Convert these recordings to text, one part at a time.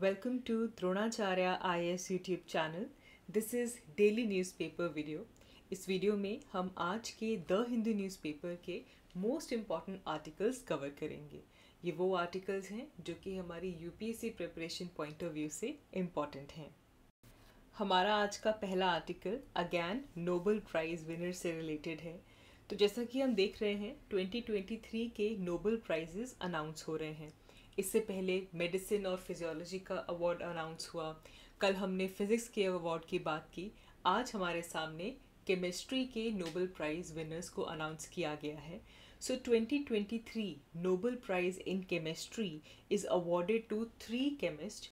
Welcome to Dronacharya IS YouTube channel this is daily paper video इस वीडियो में हम आज के द हिंदू न्यूज़पेपर के मोस्ट इम्पॉर्टेंट आर्टिकल्स कवर करेंगे ये वो आर्टिकल्स हैं जो कि हमारी UPSC preparation point of view से इम्पॉर्टेंट हैं हमारा आज का पहला article again Nobel prize winner से रिलेटेड है तो जैसा कि हम देख रहे हैं 2023 के नोबल प्राइजेज़ अनाउंस हो रहे हैं इससे पहले मेडिसिन और फिजियोलॉजी का अवार्ड अनाउंस हुआ कल हमने फिज़िक्स के अवार्ड की बात की आज हमारे सामने केमिस्ट्री के नोबल प्राइज़ विनर्स को अनाउंस किया गया है So 2023 Nobel prize in chemistry is awarded to three chemist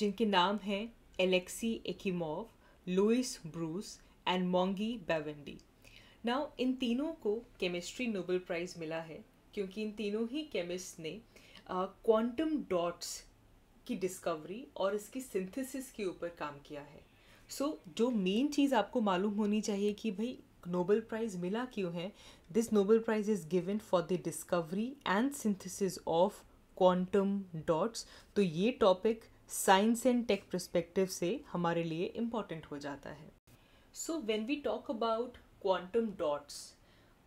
जिनके नाम हैं Alexei Ekimov Louis Brus and Moungi Bawendi now इन तीनों को केमिस्ट्री नोबेल प्राइज़ मिला है क्योंकि इन तीनों ही केमिस्ट ने क्वांटम डॉट्स की डिस्कवरी और इसकी सिंथेसिस के ऊपर काम किया है सो so, जो मेन चीज़ आपको मालूम होनी चाहिए कि भाई नोबल प्राइज़ मिला क्यों है this Nobel prize is given for the discovery and synthesis of quantum dots तो ये topic science and tech perspective से हमारे लिए इम्पॉर्टेंट हो जाता है so when we talk about quantum dots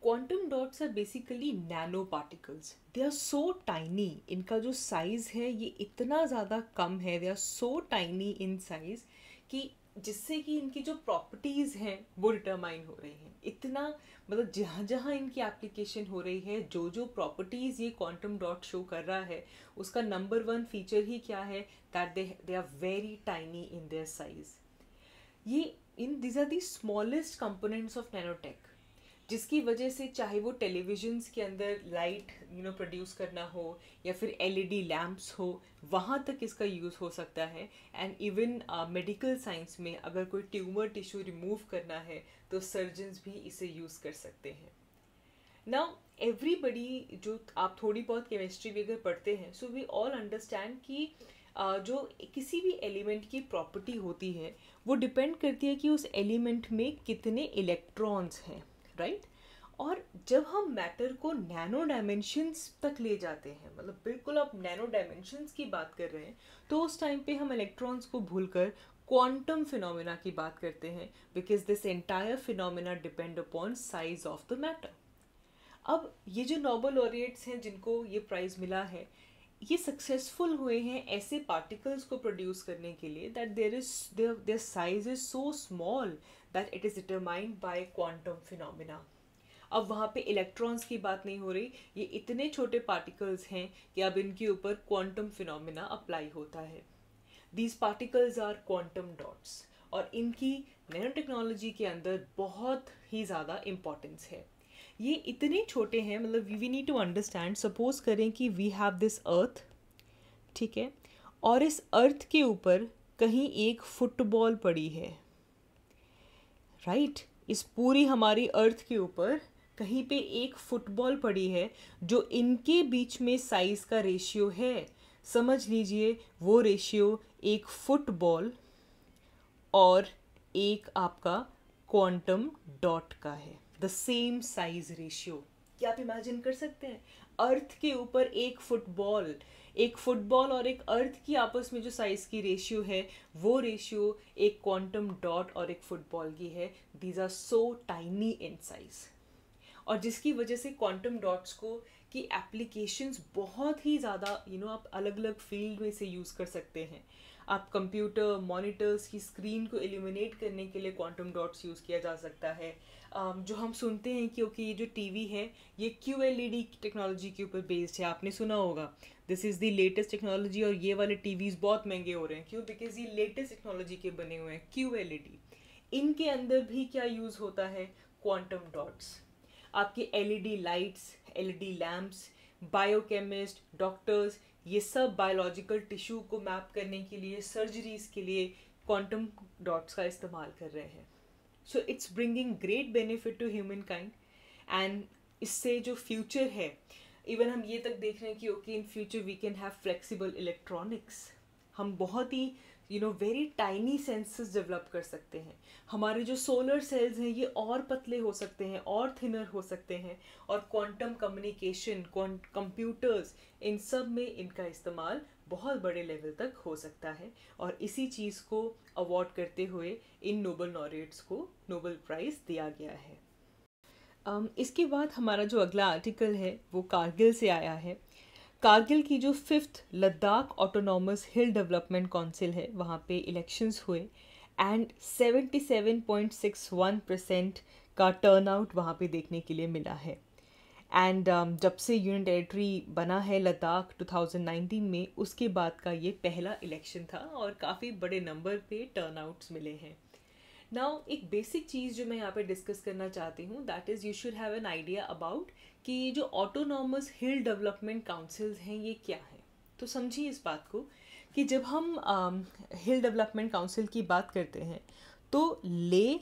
quantum dots are basically nano particles they are so tiny इनका जो साइज़ है ये इतना ज़्यादा कम है they are so tiny in size कि जिससे कि इनकी जो प्रॉपर्टीज़ हैं वो डिटरमाइन हो रही हैं इतना मतलब जहाँ जहाँ इनकी एप्लीकेशन हो रही है जो जो प्रॉपर्टीज़ ये क्वांटम डॉट शो कर रहा है उसका नंबर वन फीचर ही क्या है that they they are very tiny in their size ये in these are the smallest components of nanotech जिसकी वजह से चाहे वो टेलीविजन्स के अंदर लाइट यू नो प्रोड्यूस करना हो या फिर एलईडी लैम्प्स e हो वहाँ तक इसका यूज़ हो सकता है एंड इवन मेडिकल साइंस में अगर कोई ट्यूमर टिश्यू रिमूव करना है तो सर्जन्स भी इसे यूज़ कर सकते हैं ना एवरीबडी जो आप थोड़ी बहुत केमिस्ट्री भी अगर पढ़ते हैं सो वी ऑल अंडरस्टैंड कि uh, जो किसी भी एलिमेंट की प्रॉपर्टी होती है वो डिपेंड करती है कि उस एलिमेंट में कितने इलेक्ट्रॉन्स हैं राइट और जब हम मैटर को नैनो डायमेंशंस तक ले जाते हैं मतलब बिल्कुल आप नैनो डायमेंशंस की बात कर रहे हैं तो उस टाइम पे हम इलेक्ट्रॉन्स को भूलकर क्वांटम फिनोमेना की बात करते हैं because this entire phenomena depend upon size of the matter अब ये जो नोबल लॉरिएट्स हैं जिनको ये प्राइज़ मिला है ये सक्सेसफुल हुए हैं ऐसे पार्टिकल्स को प्रोड्यूस करने के लिए that there is their size is so small that it is determined by quantum phenomena अब वहाँ पे इलेक्ट्रॉन्स की बात नहीं हो रही ये इतने छोटे पार्टिकल्स हैं कि अब इनके ऊपर क्वांटम फिनोमिना अप्लाई होता है these particles are quantum dots और इनकी नैनो टेक्नोलॉजी के अंदर बहुत ही ज़्यादा इम्पॉर्टेंस है ये इतने छोटे हैं मतलब we need to understand suppose करें कि वी हैव दिस अर्थ ठीक है और इस अर्थ के ऊपर कहीं एक फुटबॉल पड़ी है राइट right? इस पूरी हमारी अर्थ के ऊपर कहीं पे एक फुटबॉल पड़ी है जो इनके बीच में साइज़ का रेशियो है समझ लीजिए वो रेशियो एक फुटबॉल और एक आपका क्वांटम डॉट का है द सेम साइज रेशियो क्या आप इमेजिन कर सकते हैं अर्थ के ऊपर एक फुटबॉल एक फुटबॉल और एक अर्थ की आपस में जो साइज़ की रेशियो है वो रेशियो एक क्वांटम डॉट और एक फुटबॉल की है these are so tiny in size और जिसकी वजह से क्वांटम डॉट्स को की एप्लीकेशंस बहुत ही ज़्यादा यू नो आप अलग अलग फील्ड में से यूज़ कर सकते हैं आप कंप्यूटर मॉनिटर्स की स्क्रीन को एलिमिनेट करने के लिए क्वांटम डॉट्स यूज़ किया जा सकता है जो हम सुनते हैं क्योंकि ये जो टीवी है ये Q L E D technology के ऊपर बेस्ड है आपने सुना होगा this is the latest technology और ये वाले टीवीज़ बहुत महंगे हो रहे हैं क्यों बिकॉज ये लेटेस्ट टेक्नोलॉजी के बने हुए हैं क्यू एल ई डी इनके अंदर भी क्या यूज़ होता है क्वांटम डॉट्स आपके L E D lights L E D lamps biochemist doctors ये सब बायोलॉजिकल टिश्यू को मैप करने के लिए सर्जरीज के लिए क्वांटम डॉट्स का इस्तेमाल कर रहे हैं so it's bringing great benefit to human kind and इससे जो फ्यूचर है इवन हम ये तक देख रहे हैं कि okay in future we can have flexible electronics हम बहुत ही you know very tiny senses develop कर सकते हैं हमारे जो सोलर सेल्स हैं ये और पतले हो सकते हैं और थिनर हो सकते हैं और क्वांटम कम्युनिकेशन कंप्यूटर्स इन सब में इनका इस्तेमाल बहुत बड़े लेवल तक हो सकता है और इसी चीज़ को अवॉर्ड करते हुए इन नोबल नॉरेट्स को नोबल प्राइज़ दिया गया है इसके बाद हमारा जो अगला आर्टिकल है वो कारगिल से आया है कारगिल की जो fifth Ladakh autonomous hill development council है वहाँ पे इलेक्शंस हुए एंड 77.61 परसेंट का टर्नआउट वहाँ पे देखने के लिए मिला है एंड um, जब से यूनियन टेरेटरी बना है लद्दाख 2019 में उसके बाद का ये पहला इलेक्शन था और काफ़ी बड़े नंबर पे टर्नआउट्स मिले हैं नाउ एक बेसिक चीज़ जो मैं यहाँ पे डिस्कस करना चाहती हूँ that is you should have an idea about कि जो ऑटोनॉमस हिल डेवलपमेंट काउंसिल्स हैं ये क्या है तो समझिए इस बात को कि जब हम हिल डेवलपमेंट काउंसिल की बात करते हैं तो ले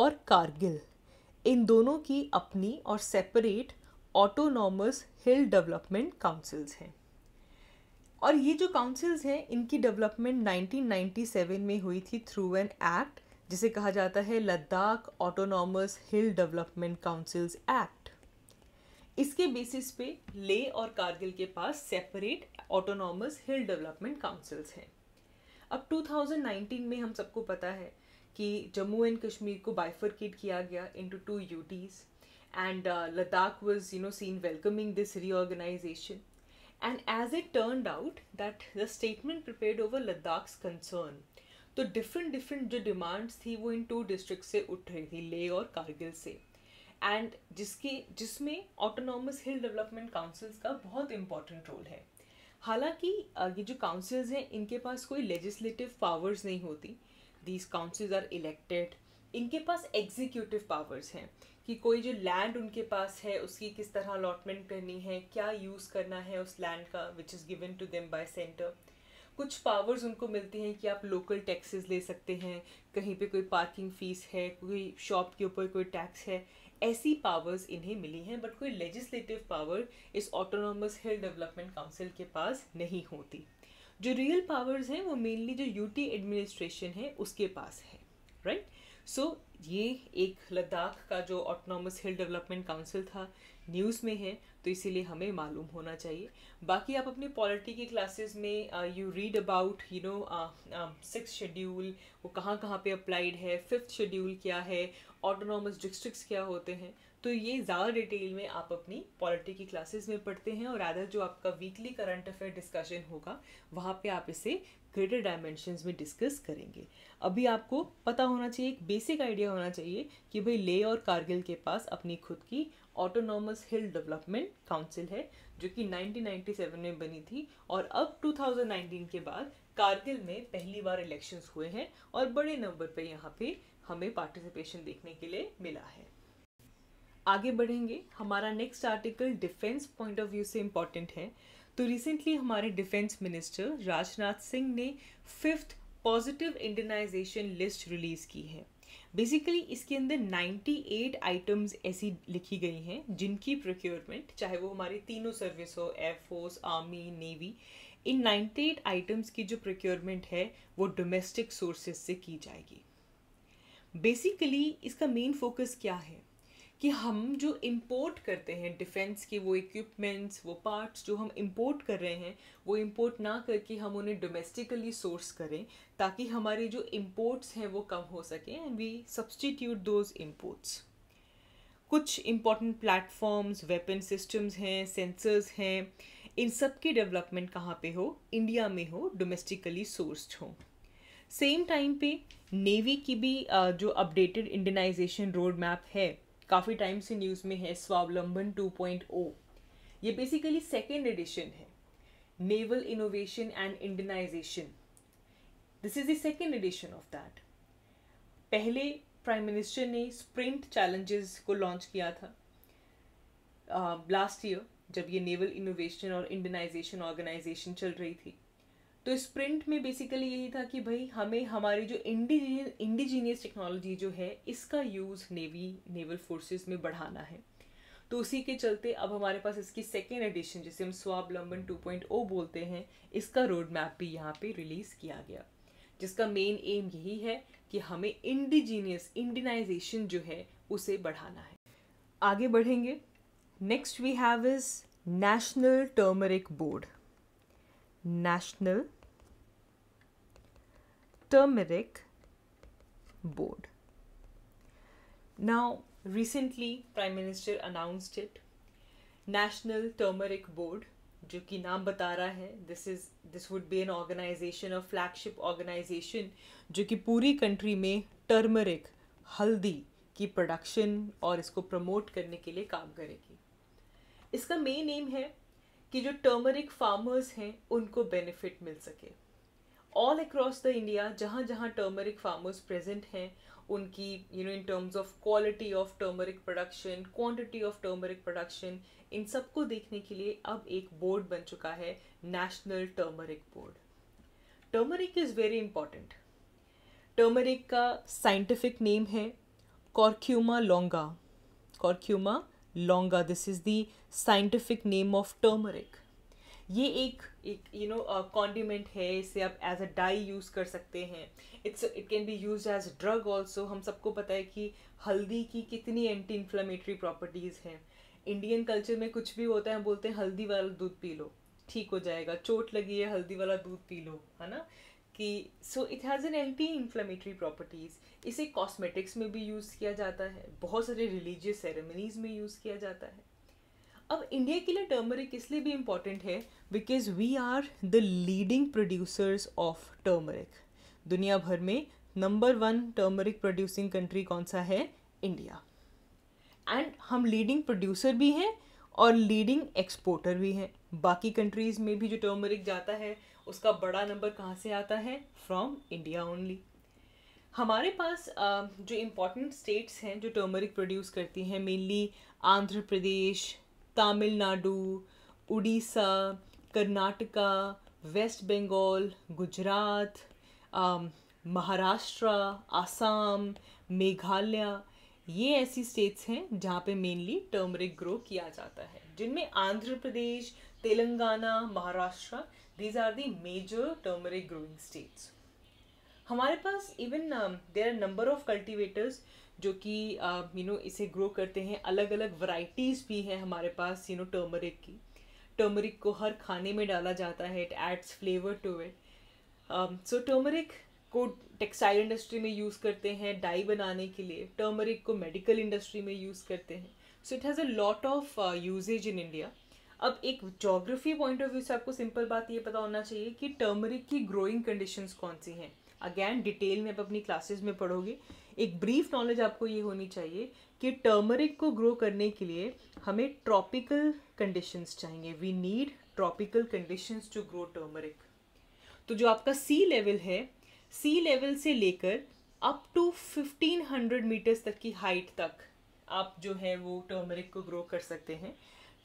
और कारगिल इन दोनों की अपनी और separate autonomous hill development councils हैं और ये जो काउंसिल्स हैं इनकी डेवलपमेंट 1997 में हुई थी थ्रू एन एक्ट जिसे कहा जाता है Ladakh autonomous hill development councils act इसके बेसिस पे ले और कारगिल के पास separate autonomous hill development councils हैं अब 2019 में हम सबको पता है कि जम्मू एंड कश्मीर को बाइफरकेट किया गया into two UTs and Ladakh was you know seen welcoming this reorganisation and as it it out that the statement prepared over Ladakh concern तो डिफरेंट डिफरेंट जो डिमांड्स थी वो इन टू डिस्ट्रिक्ट से उठ रही थी ले और कारगिल से एंड जिसकी जिसमें ऑटोनॉमस हिल डेवलपमेंट काउंसिल्स का बहुत इम्पॉर्टेंट रोल है हालांकि ये जो काउंसिल्स हैं इनके पास कोई लेजिस्लेटिव पावर्स नहीं होती दीज काउंसिल्स आर इलेक्टेड इनके पास एग्जीक्यूटिव पावर्स हैं कि कोई जो लैंड उनके पास है उसकी किस तरह अलॉटमेंट करनी है क्या यूज़ करना है उस लैंड का which is given to them by centre कुछ पावर्स उनको मिलते हैं कि आप लोकल टैक्सेस ले सकते हैं कहीं पे कोई पार्किंग फ़ीस है कोई शॉप के ऊपर कोई टैक्स है ऐसी पावर्स इन्हें मिली हैं बट कोई लेजिस्लेटिव पावर इस ऑटोनॉमस हिल डेवलपमेंट काउंसिल के पास नहीं होती जो रियल पावर्स हैं वो मेनली जो यूटी एडमिनिस्ट्रेशन है उसके पास है राइट right? सो so, ये एक लद्दाख का जो ऑटोनॉमस हिल डेवलपमेंट काउंसिल था न्यूज़ में है तो इसीलिए हमें मालूम होना चाहिए बाकी आप अपने पॉलिटी की क्लासेस में you read about you know six schedule वो कहाँ कहाँ पे अप्लाइड है फिफ्थ शेड्यूल क्या है ऑटोनॉमस डिस्ट्रिक्ट्स क्या होते हैं तो ये ज़्यादा डिटेल में आप अपनी पॉलिटी की क्लासेस में पढ़ते हैं और अदर जो आपका वीकली करंट अफेयर डिस्कशन होगा वहाँ पे आप इसे ग्रेटर डायमेंशन में डिस्कस करेंगे अभी आपको पता होना चाहिए एक बेसिक आइडिया होना चाहिए कि भाई ले और कारगिल के पास अपनी खुद की ऑटोनॉमस हिल डेवलपमेंट काउंसिल है जो कि 1997 में बनी थी और अब 2019 के बाद कारगिल में पहली बार इलेक्शंस हुए हैं और बड़े नंबर पर यहाँ पे हमें पार्टिसिपेशन देखने के लिए मिला है आगे बढ़ेंगे हमारा next article defence point of view से इम्पॉर्टेंट है तो रिसेंटली हमारे डिफेंस मिनिस्टर राजनाथ सिंह ने fifth positive Indianisation list release की है बेसिकली इसके अंदर 98 आइटम्स ऐसी लिखी गई हैं जिनकी प्रोक्योरमेंट चाहे वो हमारी तीनों सर्विस हो एयरफोर्स आर्मी नेवी इन 98 आइटम्स की जो प्रोक्योरमेंट है वो डोमेस्टिक सोर्सेज से की जाएगी बेसिकली इसका मेन फोकस क्या है कि हम जो इम्पोर्ट करते हैं डिफेंस के वो इक्विपमेंट्स वो पार्ट्स जो हम इम्पोर्ट कर रहे हैं वो इम्पोर्ट ना करके हम उन्हें डोमेस्टिकली सोर्स करें ताकि हमारे जो इम्पोर्ट्स हैं वो कम हो सकें and we substitute those imports कुछ इम्पोर्टेंट प्लेटफॉर्म्स वेपन सिस्टम्स हैं सेंसर्स हैं इन सब की डेवलपमेंट कहाँ पे हो इंडिया में हो डोमेस्टिकली सोर्स्ड हो सेम टाइम पे नेवी की भी जो अपडेटेड इंडियनाइजेशन रोड मैप है काफ़ी टाइम से न्यूज़ में है स्वावलंबन 2.0 ये बेसिकली सेकेंड एडिशन है naval innovation and Indianisation this is the second edition of that पहले प्राइम मिनिस्टर ने स्प्रिंट चैलेंजेस को लॉन्च किया था लास्ट uh, ईयर जब ये नेवल इनोवेशन और इंडियनाइजेशन ऑर्गेनाइजेशन चल रही थी तो इस प्रिंट में बेसिकली यही था कि भाई हमें हमारी जो इंडिजीनियस इंडिजीनियस टेक्नोलॉजी जो है इसका यूज़ नेवी नेवल फोर्सेस में बढ़ाना है तो उसी के चलते अब हमारे पास इसकी सेकेंड एडिशन जिसे हम स्वावलंबन 2.0 बोलते हैं इसका रोड मैप भी यहाँ पे रिलीज़ किया गया जिसका मेन एम यही है कि हमें इंडिजीनियस इंडिनाइजेशन जो है उसे बढ़ाना है आगे बढ़ेंगे next we have is national turmeric board National Turmeric Board. Now, recently Prime Minister announced it. National Turmeric Board, जो कि नाम बता रहा है this is this would be an organisation और फ्लैगशिप ऑर्गेनाइजेशन जो कि पूरी कंट्री में टर्मरिक हल्दी की प्रोडक्शन और इसको प्रमोट करने के लिए काम करेगी इसका मेन एम है कि जो टर्मरिक फार्मर्स हैं उनको बेनिफिट मिल सके ऑल अक्रॉस द इंडिया जहाँ जहाँ टर्मरिक फार्मर्स प्रेजेंट हैं उनकी you know in terms of quality of turmeric production quantity of turmeric production इन सबको देखने के लिए अब एक बोर्ड बन चुका है national turmeric board turmeric is very important turmeric का साइंटिफिक नेम है Curcuma लोंगा कॉर्क्यूमा longer. This is the scientific name of turmeric. ये एक एक यू नो कॉन्डिमेंट है इसे आप एज अ डाई यूज़ कर सकते हैं it's it can be use as drug also हम सबको पता है कि हल्दी की कितनी एंटी इन्फ्लामेटरी प्रॉपर्टीज़ हैं इंडियन कल्चर में कुछ भी होता है बोलते हैं हल्दी वाला दूध पी लो ठीक हो जाएगा चोट लगी है हल्दी वाला दूध पी लो है ना कि so it has an anti inflammatory properties इसे कॉस्मेटिक्स में भी यूज़ किया जाता है बहुत सारे रिलीजियस सेरेमनीज़ में यूज़ किया जाता है अब इंडिया के लिए टर्मरिक इसलिए भी इम्पॉर्टेंट है because we are the leading producers of turmeric दुनिया भर में number one turmeric producing country कौन सा है इंडिया एंड हम लीडिंग प्रोड्यूसर भी हैं और लीडिंग एक्सपोर्टर भी हैं बाकी कंट्रीज़ में भी जो टर्मरिक जाता है उसका बड़ा नंबर कहाँ से आता है फ्रॉम इंडिया ओनली हमारे पास जो इम्पोर्टेंट स्टेट्स हैं जो टर्मरिक प्रोड्यूस करती हैं मेनली आंध्र प्रदेश तमिलनाडु उड़ीसा कर्नाटका वेस्ट बंगाल गुजरात महाराष्ट्र आसाम मेघालय ये ऐसी स्टेट्स हैं जहाँ पे मेनली टर्मरिक ग्रो किया जाता है जिनमें Andhra Pradesh Telangana Maharashtra these are the major turmeric growing states हमारे पास even there are number of cultivators जो कि यू um, नो इसे ग्रो करते हैं अलग अलग वराइटीज भी हैं हमारे पास यू नो टर्मरिक की टर्मरिक को हर खाने में डाला जाता है it adds flavour to it so turmeric को टेक्सटाइल इंडस्ट्री में यूज़ करते हैं डाई बनाने के लिए टर्मरिक को मेडिकल इंडस्ट्री में यूज़ करते हैं so it has a lot of usages in India अब एक जोग्राफी पॉइंट ऑफ व्यू से आपको सिंपल बात ये पता होना चाहिए कि टर्मरिक की ग्रोइंग कंडीशन कौन सी हैं अगैन डिटेल में आप अपनी क्लासेस में पढ़ोगे एक ब्रीफ नॉलेज आपको ये होनी चाहिए कि टर्मरिक को ग्रो करने के लिए हमें ट्रॉपिकल कंडीशंस चाहिए we need tropical conditions to grow turmeric तो जो आपका सी लेवल है सी लेवल से लेकर up to fifteen hundred metres तक की हाइट तक आप जो है वो टर्मरिक को ग्रो कर सकते हैं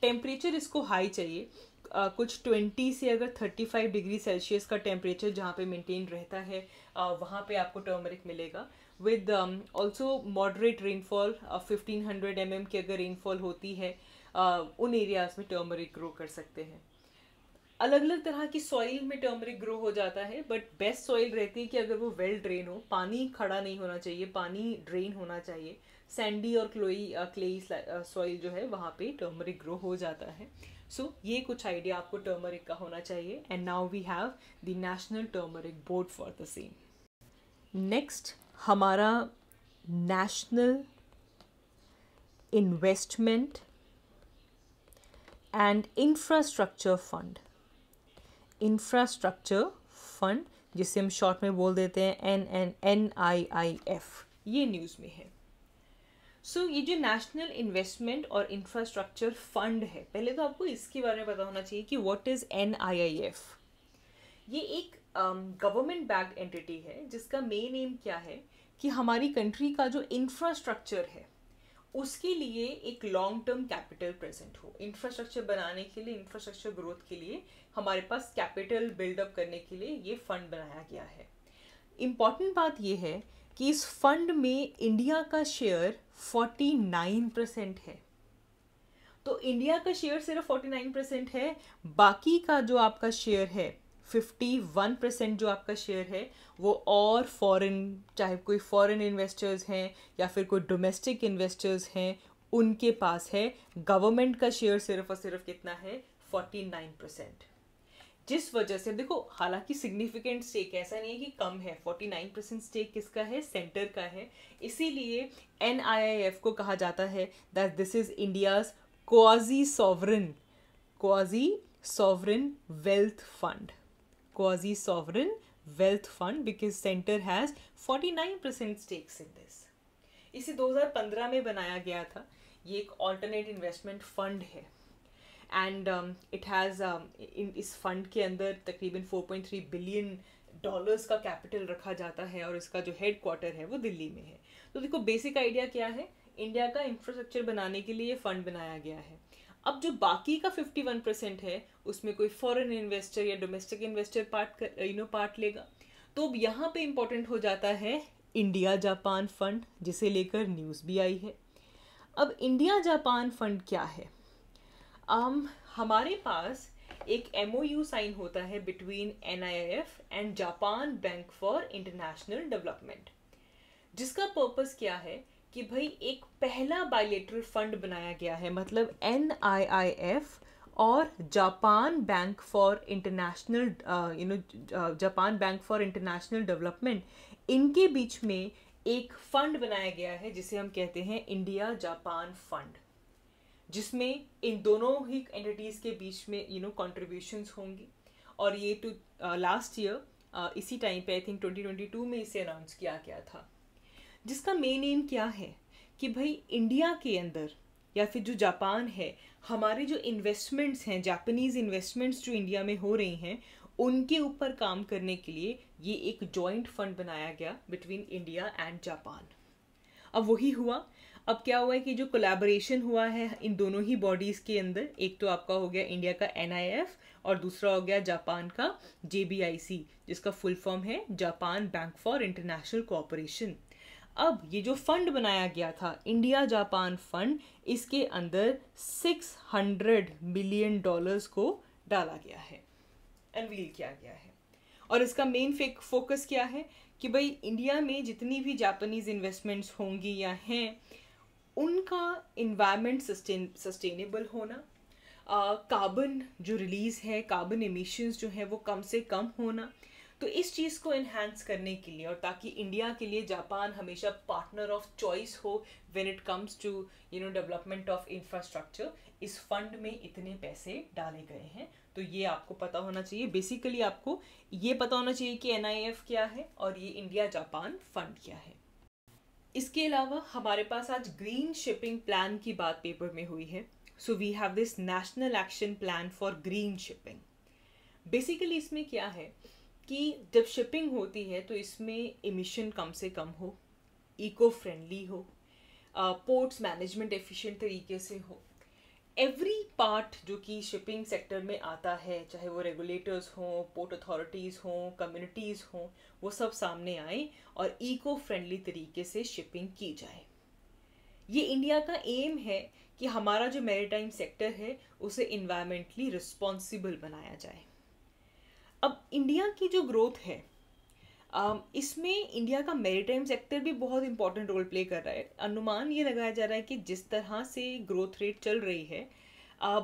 टेम्परेचर इसको हाई चाहिए Uh, कुछ ट्वेंटी से अगर थर्टी फाइव डिग्री सेल्सियस का टेम्परेचर जहाँ पे मेंटेन रहता है uh, वहाँ पे आपको टर्मरिक मिलेगा with also moderate rainfall fifteen hundred M की अगर रेनफॉल होती है uh, उन एरियाज में टर्मरिक ग्रो कर सकते हैं अलग अलग तरह की सॉइल में टर्मरिक ग्रो हो जाता है बट बेस्ट सॉइल रहती है कि अगर वो वेल well ड्रेन हो पानी खड़ा नहीं होना चाहिए पानी ड्रेन होना चाहिए सैंडी और क्लोई क्लेई सॉइल जो है वहाँ पे टर्मरिक ग्रो हो जाता है सो so, ये कुछ आइडिया आपको टर्मरिक का होना चाहिए and now we have the national turmeric board for the same next हमारा national investment and infrastructure fund infrastructure fund जिसे हम शॉर्ट में बोल देते हैं N N N I I F ये न्यूज़ में है सो so, ये जो नेशनल इन्वेस्टमेंट और इंफ्रास्ट्रक्चर फंड है पहले तो आपको इसके बारे में पता होना चाहिए कि वॉट इज़ एन ये एक गवर्नमेंट बैक्ड एंटिटी है जिसका मेन एम क्या है कि हमारी कंट्री का जो इंफ्रास्ट्रक्चर है उसके लिए एक लॉन्ग टर्म कैपिटल प्रेजेंट हो इंफ्रास्ट्रक्चर बनाने के लिए इंफ्रास्ट्रक्चर ग्रोथ के लिए हमारे पास कैपिटल बिल्डअप करने के लिए ये फंड बनाया गया है इम्पॉर्टेंट बात यह है कि इस फंड में इंडिया का शेयर 49 परसेंट है तो इंडिया का शेयर सिर्फ 49 परसेंट है बाकी का जो आपका शेयर है 51 परसेंट जो आपका शेयर है वो और फॉरेन चाहे कोई फॉरेन इन्वेस्टर्स हैं या फिर कोई डोमेस्टिक इन्वेस्टर्स हैं उनके पास है गवर्नमेंट का शेयर सिर्फ और सिर्फ कितना है 49 परसेंट जिस वजह से देखो हालांकि सिग्निफिकेंट स्टेक ऐसा नहीं है कि कम है 49 परसेंट स्टेक किसका है सेंटर का है इसीलिए एन को कहा जाता है that this is India's quasi sovereign quasi sovereign wealth fund quasi sovereign wealth fund because centre has 49 percent stakes in this इसे 2015 में बनाया गया था ये एक ऑल्टरनेट इन्वेस्टमेंट फंड है एंड इट हैज़ इन इस फंड के अंदर तकरीबन 4.3 बिलियन डॉलर्स का कैपिटल रखा जाता है और इसका जो हेड क्वार्टर है वो दिल्ली में है तो देखो बेसिक आइडिया क्या है इंडिया का इंफ्रास्ट्रक्चर बनाने के लिए ये फंड बनाया गया है अब जो बाकी का 51 परसेंट है उसमें कोई फॉरेन इन्वेस्टर या domestic investor part you know part लेगा तो अब यहाँ पे इम्पोर्टेंट हो जाता है इंडिया जापान फंड जिसे लेकर न्यूज़ भी आई है अब इंडिया जापान फंड क्या है um, हमारे पास एक एम ओ यू साइन होता है between N I I F and Japan bank for international development जिसका पर्पस क्या है कि भाई एक पहला बायोलेटरल फंड बनाया गया है मतलब एन आई आई एफ और Japan bank for international you know Japan bank for international development इनके बीच में एक फंड बनाया गया है जिसे हम कहते हैं इंडिया जापान फंड जिसमें इन दोनों ही एंटिटीज़ के बीच में यू नो कॉन्ट्रीब्यूशंस होंगी और ये टू लास्ट ईयर इसी टाइम पे आई थिंक 2022 में इसे अनाउंस किया गया था जिसका मेन एम क्या है कि भाई इंडिया के अंदर या फिर जो जापान है हमारे जो इन्वेस्टमेंट्स हैं जापानीज़ इन्वेस्टमेंट्स जो इंडिया में हो रही हैं उनके ऊपर काम करने के लिए ये एक जॉइंट फंड बनाया गया बिटवीन इंडिया एंड जापान अब वही हुआ अब क्या हुआ है कि जो कोलैबोरेशन हुआ है इन दोनों ही बॉडीज़ के अंदर एक तो आपका हो गया इंडिया का एन और दूसरा हो गया जापान का जे जिसका फुल फॉर्म है Japan bank for international cooperation अब ये जो फंड बनाया गया था इंडिया जापान फंड इसके अंदर 600 मिलियन डॉलर्स को डाला गया है अनवील किया गया है और इसका मेन फेक फोकस क्या है कि भाई इंडिया में जितनी भी जापानीज़ इन्वेस्टमेंट्स होंगी या हैं उनका इन्वायरमेंट सस्टेन सस्टेनेबल होना कार्बन जो रिलीज़ है कार्बन एमिशंस जो है वो कम से कम होना तो इस चीज़ को इन्हेंस करने के लिए और ताकि इंडिया के लिए जापान हमेशा पार्टनर ऑफ चॉइस हो when it comes to you know development of infrastructure इस फंड में इतने पैसे डाले गए हैं तो ये आपको पता होना चाहिए बेसिकली आपको ये पता होना चाहिए कि एन क्या है और ये इंडिया जापान फंड क्या है इसके अलावा हमारे पास आज ग्रीन शिपिंग प्लान की बात पेपर में हुई है so we have this national action plan for green shipping basically इसमें क्या है कि जब शिपिंग होती है तो इसमें इमिशन कम से कम हो इको फ्रेंडली हो पोर्ट्स मैनेजमेंट एफिशिएंट तरीके से हो एवरी पार्ट जो कि शिपिंग सेक्टर में आता है चाहे वो रेगुलेटर्स हों पोर्ट अथॉरिटीज़ हों कम्युनिटीज़ हों वो सब सामने आए और इको फ्रेंडली तरीके से शिपिंग की जाए ये इंडिया का एम है कि हमारा जो मेरीटाइम सेक्टर है उसे इन्वायरमेंटली रिस्पॉन्सिबल बनाया जाए अब इंडिया की जो ग्रोथ है Um, इसमें इंडिया का मेरीटाइम सेक्टर भी बहुत इंपॉर्टेंट रोल प्ले कर रहा है अनुमान ये लगाया जा रहा है कि जिस तरह से ग्रोथ रेट चल रही है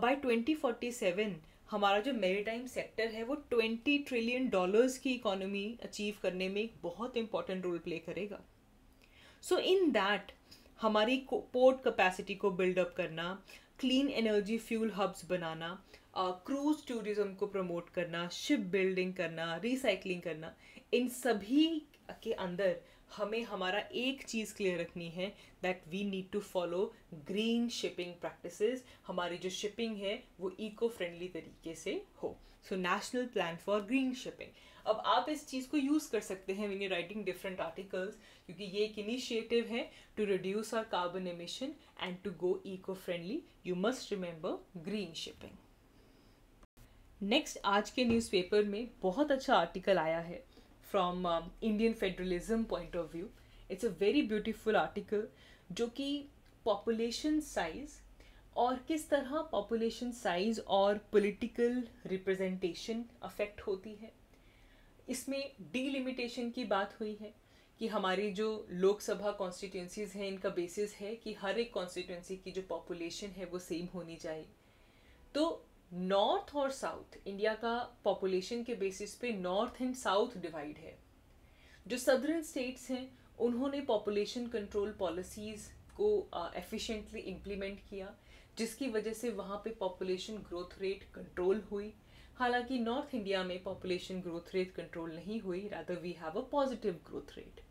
बाय ट्वेंटी फोर्टी सेवन हमारा जो मेरीटाइम सेक्टर है वो ट्वेंटी ट्रिलियन डॉलर्स की इकोनॉमी अचीव करने में एक बहुत इंपॉर्टेंट रोल प्ले करेगा सो इन दैट हमारी पोर्ट कैपेसिटी को बिल्डअप करना क्लीन एनर्जी फ्यूल हब्स बनाना क्रूज uh, टूरिज़्म को प्रमोट करना शिप बिल्डिंग करना रिसाइकलिंग करना इन सभी के अंदर हमें हमारा एक चीज़ क्लियर रखनी है that we need to follow green shipping practices हमारी जो शिपिंग है वो इको फ्रेंडली तरीके से हो so national plan for green shipping अब आप इस चीज़ को यूज़ कर सकते हैं when you writing different articles क्योंकि ये एक इनिशिएटिव है to reduce our carbon emission and to go eco friendly you must remember green shipping next आज के न्यूज़पेपर में बहुत अच्छा आर्टिकल आया है from Indian federalism point of view it's a very beautiful article जो कि पॉपुलेशन साइज और किस तरह पॉपुलेशन साइज और पॉलिटिकल रिप्रेजेंटेशन अफेक्ट होती है इसमें डीलिमिटेशन की बात हुई है कि हमारी जो लोकसभा कॉन्स्टिट्यूंसीज हैं इनका बेसिस है कि हर एक कॉन्स्टिट्यूंसी की जो पॉपुलेशन है वो सेम होनी चाहिए तो नॉर्थ और साउथ इंडिया का पॉपुलेशन के बेसिस पे नॉर्थ एंड साउथ डिवाइड है जो सदरन स्टेट्स हैं उन्होंने पॉपुलेशन कंट्रोल पॉलिसीज़ को एफिशिएंटली uh, इम्प्लीमेंट किया जिसकी वजह से वहाँ पे पॉपुलेशन ग्रोथ रेट कंट्रोल हुई हालांकि नॉर्थ इंडिया में पॉपुलेशन ग्रोथ रेट कंट्रोल नहीं हुई rather we have a positive growth rate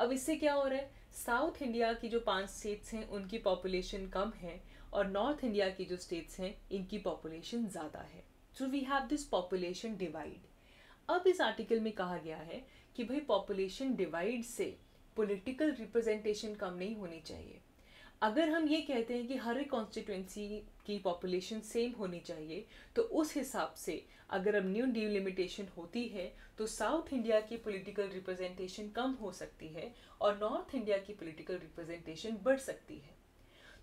अब इससे क्या हो रहा है साउथ इंडिया की जो पांच स्टेट्स हैं उनकी पॉपुलेशन कम है और नॉर्थ इंडिया की जो स्टेट्स हैं इनकी पॉपुलेशन ज़्यादा है so we have this population divide अब इस आर्टिकल में कहा गया है कि भाई पॉपुलेशन डिवाइड से पॉलिटिकल रिप्रेजेंटेशन कम नहीं होनी चाहिए अगर हम ये कहते हैं कि हर एक कॉन्स्टिट्यूंसी की पॉपुलेशन सेम होनी चाहिए तो उस हिसाब से अगर अब न्यू डिलिमिटेशन होती है तो साउथ इंडिया की पॉलिटिकल रिप्रेजेंटेशन कम हो सकती है और नॉर्थ इंडिया की पॉलिटिकल रिप्रेजेंटेशन बढ़ सकती है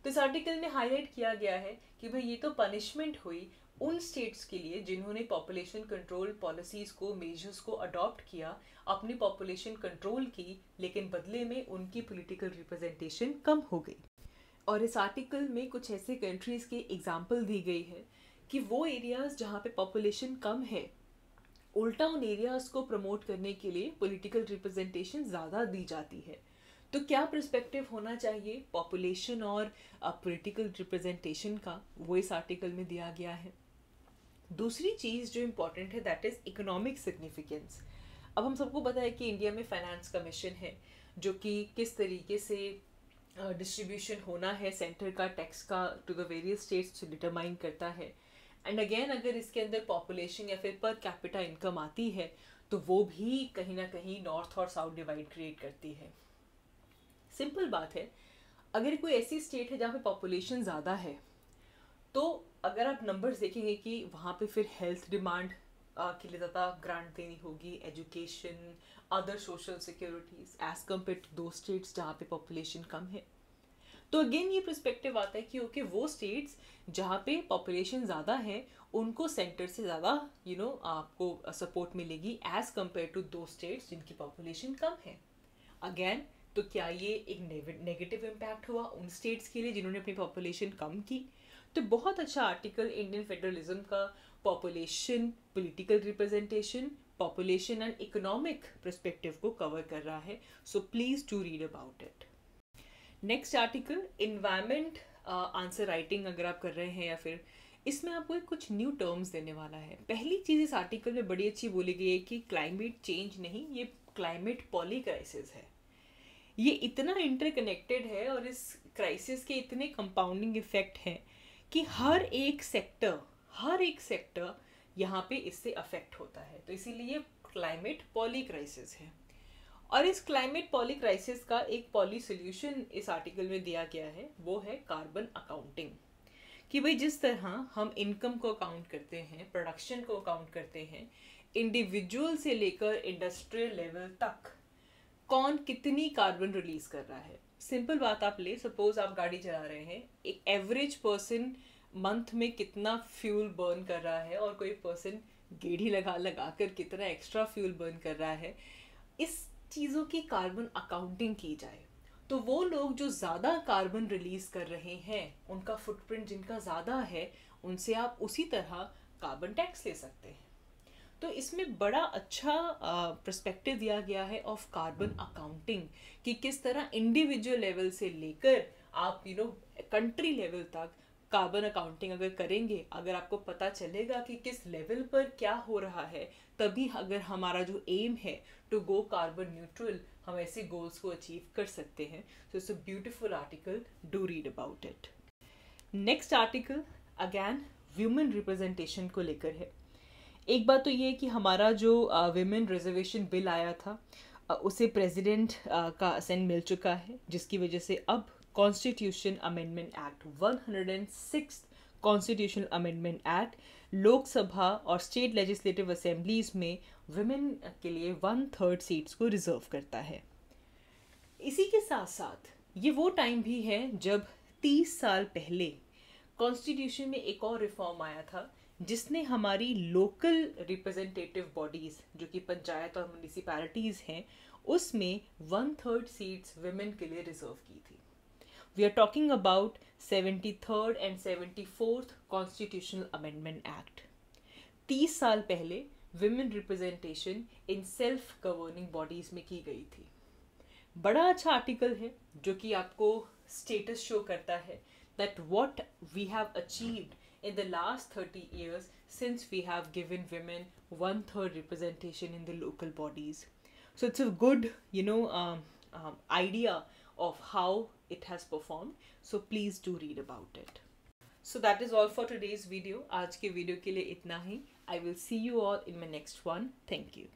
तो इस आर्टिकल में हाईलाइट किया गया है कि भाई ये तो पनिशमेंट हुई उन स्टेट्स के लिए जिन्होंने पॉपुलेशन कंट्रोल पॉलिसीज़ को मेजर्स को अडॉप्ट किया अपनी पॉपुलेशन कंट्रोल की लेकिन बदले में उनकी पॉलिटिकल रिप्रेजेंटेशन कम हो गई और इस आर्टिकल में कुछ ऐसे कंट्रीज़ के एग्जाम्पल दी गई है कि वो एरियाज़ जहाँ पे पॉपुलेशन कम है उल्टा उन एरियाज़ को प्रमोट करने के लिए पॉलिटिकल रिप्रेजेंटेशन ज़्यादा दी जाती है तो क्या प्रस्पेक्टिव होना चाहिए पॉपुलेशन और पॉलिटिकल uh, रिप्रेजेंटेशन का वो इस आर्टिकल में दिया गया है दूसरी चीज़ जो इम्पॉर्टेंट है दैट इज़ इकोनॉमिक सिग्निफिकेंस अब हम सबको पता है कि इंडिया में फाइनेंस कमीशन है जो कि किस तरीके से डिस्ट्रीब्यूशन uh, होना है सेंटर का टैक्स का to the various states determine करता है एंड अगेन अगर इसके अंदर पॉपुलेशन या फिर पर कैपिटा इनकम आती है तो वो भी कहीं ना कहीं नॉर्थ और साउथ डिवाइड क्रिएट करती है सिंपल बात है अगर कोई ऐसी स्टेट है जहाँ पे पॉपुलेशन ज़्यादा है तो अगर आप नंबर्स देखेंगे कि वहाँ पे फिर हेल्थ डिमांड के लिए ज़्यादा ग्रांट देनी होगी education other social securities as compare to दो स्टेट्स जहाँ पे पॉपुलेशन कम है तो अगेन ये प्रस्पेक्टिव आता है कि ओके वो स्टेट्स जहाँ पे पॉपुलेशन ज़्यादा है उनको सेंटर से ज़्यादा यू नो आपको सपोर्ट मिलेगी एज़ कम्पेयर टू दो स्टेट्स जिनकी पॉपुलेशन कम है अगेन तो क्या ये एक नेगेटिव इम्पैक्ट हुआ उन स्टेट्स के लिए जिन्होंने अपनी पॉपुलेशन कम की तो बहुत अच्छा आर्टिकल इंडियन फेडरलिज्म का population political representation population and economic perspective को कवर कर रहा है so please to read about it next article environment answer writing अगर आप कर रहे हैं या फिर इसमें आपको कुछ न्यू टर्म्स देने वाला है पहली चीज़ इस आर्टिकल में बड़ी अच्छी बोली गई है कि क्लाइमेट चेंज नहीं ये क्लाइमेट पॉली क्राइसिस है ये इतना इंटरकनेक्टेड है और इस क्राइसिस के इतने कंपाउंडिंग इफेक्ट हैं कि हर एक सेक्टर हर एक सेक्टर यहाँ पे इससे अफेक्ट होता है तो इसीलिए क्लाइमेट पॉली क्राइसिस है और इस क्लाइमेट पॉली क्राइसिस का एक पॉली सोल्यूशन इस आर्टिकल में दिया गया है वो है कार्बन अकाउंटिंग कि भाई जिस तरह हम इनकम को अकाउंट करते हैं प्रोडक्शन को अकाउंट करते हैं इंडिविजुअल से लेकर इंडस्ट्रियल लेवल तक कौन कितनी कार्बन रिलीज कर रहा है सिंपल बात आप ले सपोज आप गाड़ी चला रहे हैं एक एवरेज पर्सन मंथ में कितना फ्यूल बर्न कर रहा है और कोई पर्सन गेढ़ी लगा लगा कर कितना एक्स्ट्रा फ्यूल बर्न कर रहा है इस चीज़ों की कार्बन अकाउंटिंग की जाए तो वो लोग जो ज़्यादा कार्बन रिलीज़ कर रहे हैं उनका फुटप्रिंट जिनका ज़्यादा है उनसे आप उसी तरह कार्बन टैक्स ले सकते हैं तो इसमें बड़ा अच्छा प्रस्पेक्टिव दिया गया है ऑफ कार्बन अकाउंटिंग कि किस तरह इंडिविजुअल लेवल से लेकर आप यू नो कंट्री लेवल तक कार्बन अकाउंटिंग अगर करेंगे अगर आपको पता चलेगा कि किस लेवल पर क्या हो रहा है तभी अगर हमारा जो एम है टू गो कार्बन न्यूट्रल हम ऐसे गोल्स को अचीव कर सकते हैं so it's a beautiful article do read about it next article again women representation को लेकर है एक बात तो ये है कि हमारा जो वेमेन रिजर्वेशन बिल आया था उसे प्रेसिडेंट का असेंट मिल चुका है जिसकी वजह से अब constitution amendment act one hundred and six constitution amendment act Lok Sabha और स्टेट लेजिस्लेटिव असेंबलीज में वेमेन के लिए वन थर्ड सीट्स को रिजर्व करता है इसी के साथ साथ ये वो टाइम भी है जब तीस साल पहले कॉन्स्टिट्यूशन में एक और रिफॉर्म आया था जिसने हमारी लोकल रिप्रेजेंटेटिव बॉडीज़ जो कि पंचायत और म्यूनिसपैलिटीज़ हैं उसमें वन थर्ड सीट्स वेमेन के लिए रिजर्व की थी we are talking about seventy third and seventy fourth constitutional amendment act तीस साल पहले women representation in self governing bodies में की गई थी बड़ा अच्छा आर्टिकल है जो कि आपको स्टेटस शो करता है that what we have achieved in the last 30 years since we have given women one third representation in the local bodies. So it's a good, you know, um, um, idea of how it has performed. So please do read about it. So that is all for today's video. आज के video के लिए I will see you all in my next one. Thank you.